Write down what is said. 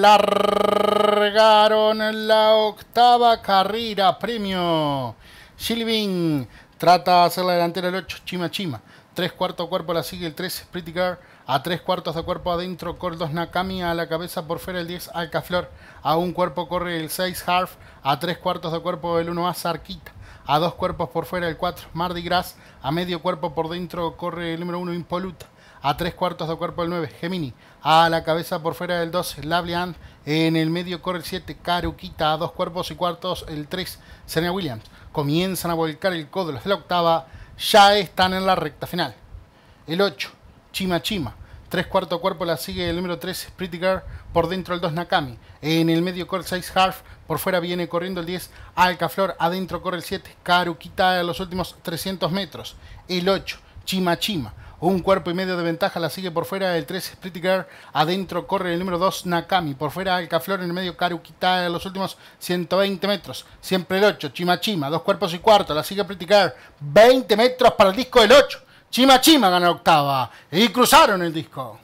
largaron la octava carrera premio. Silvin trata de hacer la delantera el 8, Chima Chima. 3 cuartos cuerpo la sigue el 3, Spritigar. A 3 cuartos de cuerpo adentro, Cordos Nakami. A la cabeza por fuera el 10, Alcaflor. A un cuerpo corre el 6, Harf. A tres cuartos de cuerpo el 1, Azarquita. A dos cuerpos por fuera el 4, Mardi Gras. A medio cuerpo por dentro corre el número 1, Impoluta a tres cuartos de cuerpo el 9, Gemini, a la cabeza por fuera del 2, Lablian, en el medio corre el 7, Karuquita, a dos cuerpos y cuartos el 3, Serena Williams. Comienzan a volcar el codo la octava, ya están en la recta final. El 8, Chima Chima. Tres de cuerpo la sigue el número 3, Pretty Girl. Por dentro el 2, Nakami. En el medio corre el 6, Half. Por fuera viene corriendo el 10, Alcaflor. Adentro corre el 7, Karuquita a los últimos 300 metros. El 8, Chima Chima. Un cuerpo y medio de ventaja la sigue por fuera el 3 Girl, Adentro corre el número 2 Nakami. Por fuera Alcaflor en el medio Karukita en los últimos 120 metros. Siempre el 8, Chimachima. Dos cuerpos y cuarto. La sigue Girl. 20 metros para el disco del 8. Chimachima gana octava. Y cruzaron el disco.